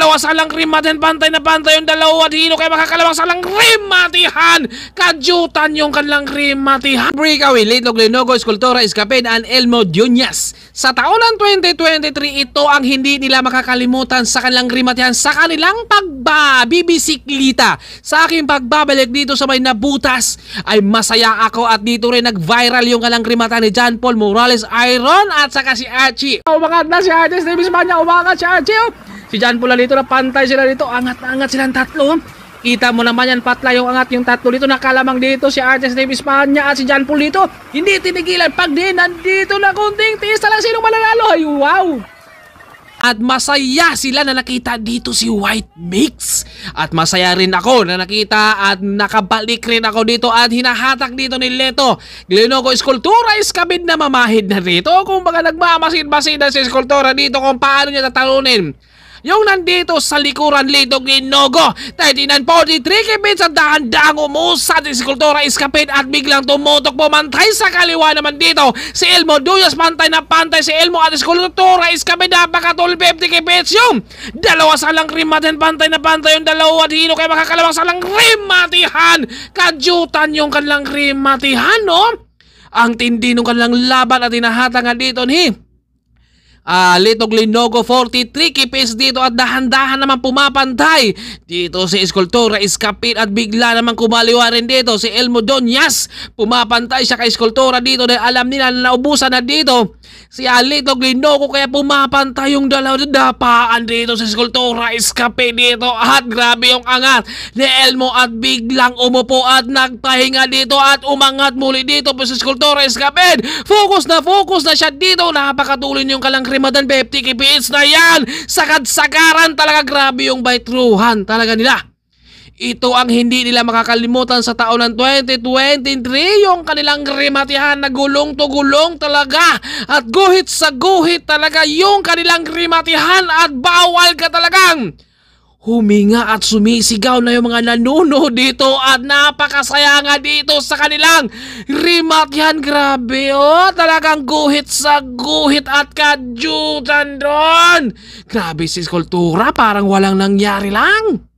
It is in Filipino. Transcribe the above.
dalawa sa langrima din pantay na pantay yung dalawa dino kay makakalabang sa langrimatihan kajutan yung kanlang rimatihan breakaway Lidlog Lenogo Eskultora Escapen and Elmo Dunyas sa taon 2023 ito ang hindi nila makakalimutan sa kanlang rimatihan sa kanilang pagbabibisiklita sa aking pagbabalik dito sa may nabutas ay masaya ako at dito rin nag-viral yung kanlang rimatihan ni John Paul Morales Iron at saka si Archie umangat na si Archie Steve Espanya umangat si Archie oh. Si John Pula dito na pantay sila dito. Angat-angat silang tatlo. Kita mo naman yan, patla yung angat yung tatlo dito. Nakalamang dito si Artes Dave Espanya at si John Paul dito. Hindi tinigilan. Pag din, nandito na kunting tiis lang sinong mananalo. Ay, wow! At masaya sila na nakita dito si White Mix. At masaya rin ako na nakita at nakabalik rin ako dito at hinahatak dito ni Leto. Glenoco Eskultura is kabid na mamahid na dito. Kung baga nagmamasid masin na si Eskultura dito kung paano niya tatalunin yung nandito sa likuran Lidong Inogo. Taidinan 43 kibits ang daan-daang umusad si Kultura Iskapin at biglang tumutok pumantay sa kaliwa naman dito. Si Elmo Duyas pantay na pantay si Elmo at Kultura Iskapin napakatol 50 kibits yung dalawa sa lang rimatin pantay na pantay yung dalawa dino kay makakalawang sa lang rimatihan. Kadyutan yung kanlang rimatihan no? Ang tindi nung kanilang laban at inahatangan dito ni uh, Litog Linogo 43 kipis dito at dahan-dahan naman pumapantay. Dito si Eskultura Iskapit at bigla naman kumaliwa rin dito si Elmo Donyas. Pumapantay siya kay Eskultura dito dahil alam nila na naubusan na dito si Alitog ah, Linogo kaya pumapantay yung dalawa Dapaan dito si Eskultura Iskapit dito at grabe yung angat ni Elmo at biglang umupo at nagtahinga dito at umangat muli dito po si Eskultura Iskapit. Focus na focus na siya dito. Napakatuloy niyong kalangkrim kay Madan 50 kph na yan. Sakad-sakaran talaga grabe yung baitruhan talaga nila. Ito ang hindi nila makakalimutan sa taon ng 2023, yung kanilang rimatihan na gulong to gulong talaga. At guhit sa guhit talaga yung kanilang rimatihan at bawal ka talagang Huminga at sumisigaw na yung mga nanuno dito at napakasaya nga dito sa kanilang remat yan. Grabe oh, talagang guhit sa guhit at kadyutan doon. Grabe si kultura, parang walang nangyari lang.